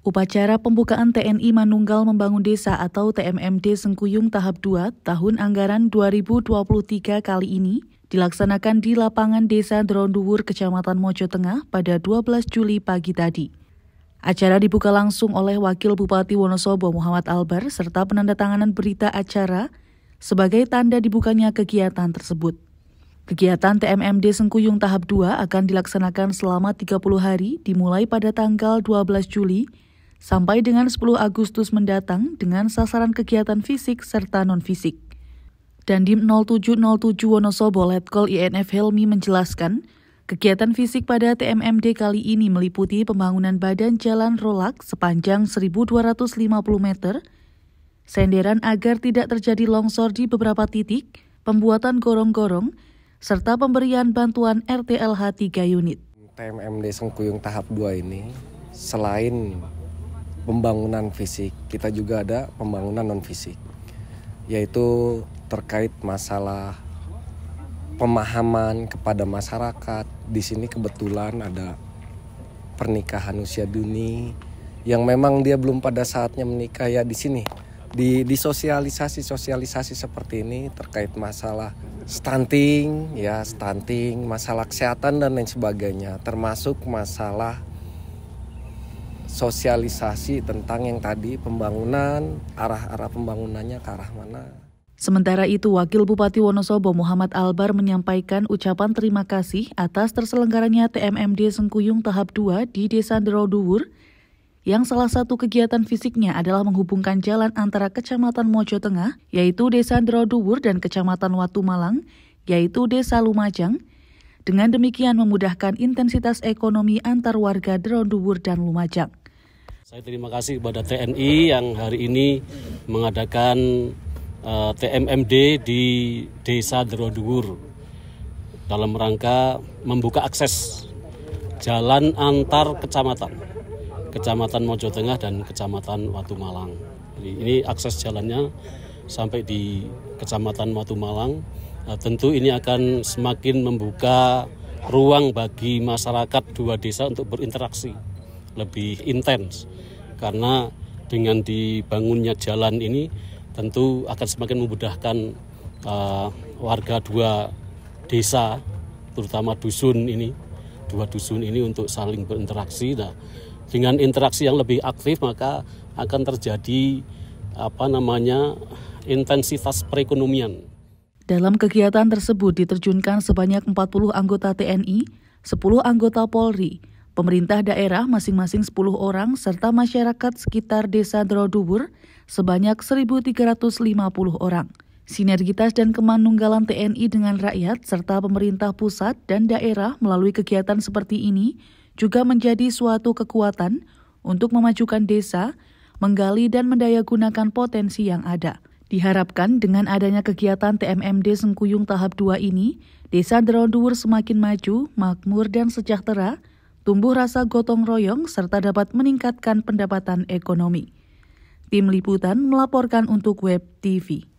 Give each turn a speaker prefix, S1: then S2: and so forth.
S1: Upacara pembukaan TNI Manunggal Membangun Desa atau TMMD Sengkuyung tahap 2 tahun anggaran 2023 kali ini dilaksanakan di lapangan Desa Dronduwur, Kecamatan Mojo Tengah pada 12 Juli pagi tadi. Acara dibuka langsung oleh Wakil Bupati Wonosobo Muhammad Albar serta penandatanganan berita acara sebagai tanda dibukanya kegiatan tersebut. Kegiatan TMMD Sengkuyung tahap 2 akan dilaksanakan selama 30 hari dimulai pada tanggal 12 Juli sampai dengan 10 Agustus mendatang dengan sasaran kegiatan fisik serta non-fisik. Dandim 0707 Wonosobo Letkol INF Helmi menjelaskan, kegiatan fisik pada TMMD kali ini meliputi pembangunan badan jalan rolak sepanjang 1250 meter, senderan agar tidak terjadi longsor di beberapa titik, pembuatan gorong-gorong, serta pemberian bantuan RTLH 3 unit.
S2: TMMD Sengkuyung tahap 2 ini selain pembangunan fisik, kita juga ada pembangunan non fisik, yaitu terkait masalah pemahaman kepada masyarakat. Di sini kebetulan ada pernikahan usia dini yang memang dia belum pada saatnya menikah ya di sini di di sosialisasi sosialisasi seperti ini terkait masalah stunting ya stunting masalah kesehatan dan lain sebagainya termasuk masalah sosialisasi tentang yang tadi pembangunan, arah-arah pembangunannya ke arah mana.
S1: Sementara itu, Wakil Bupati Wonosobo Muhammad Albar menyampaikan ucapan terima kasih atas terselenggaranya TMMD Sengkuyung tahap 2 di Desa Deroduwur, yang salah satu kegiatan fisiknya adalah menghubungkan jalan antara Kecamatan Mojo Tengah, yaitu Desa Deroduwur dan Kecamatan Watu Malang, yaitu Desa Lumajang, dengan demikian memudahkan intensitas ekonomi antar warga Deroduwur dan Lumajang.
S3: Saya terima kasih kepada TNI yang hari ini mengadakan uh, eh, TMMD di Desa Drodugur dalam rangka membuka akses jalan antar kecamatan, Kecamatan Mojo Tengah dan Kecamatan Watu Malang. Jadi ini akses jalannya sampai di Kecamatan Watu Malang. Nah, eh, tentu ini akan semakin membuka ruang bagi masyarakat dua desa untuk berinteraksi lebih intens karena dengan dibangunnya jalan ini tentu akan semakin memudahkan uh, warga dua desa terutama dusun ini dua dusun ini untuk saling berinteraksi nah dengan interaksi yang lebih aktif maka akan terjadi apa namanya intensitas perekonomian
S1: dalam kegiatan tersebut diterjunkan sebanyak 40 anggota TNI, 10 anggota Polri, pemerintah daerah masing-masing 10 orang serta masyarakat sekitar Desa Drodubur sebanyak 1.350 orang. Sinergitas dan kemanunggalan TNI dengan rakyat serta pemerintah pusat dan daerah melalui kegiatan seperti ini juga menjadi suatu kekuatan untuk memajukan desa, menggali dan mendayagunakan potensi yang ada. Diharapkan dengan adanya kegiatan TMMD Sengkuyung tahap 2 ini, Desa Drondur semakin maju, makmur dan sejahtera tumbuh rasa gotong royong serta dapat meningkatkan pendapatan ekonomi. Tim Liputan melaporkan untuk Web TV.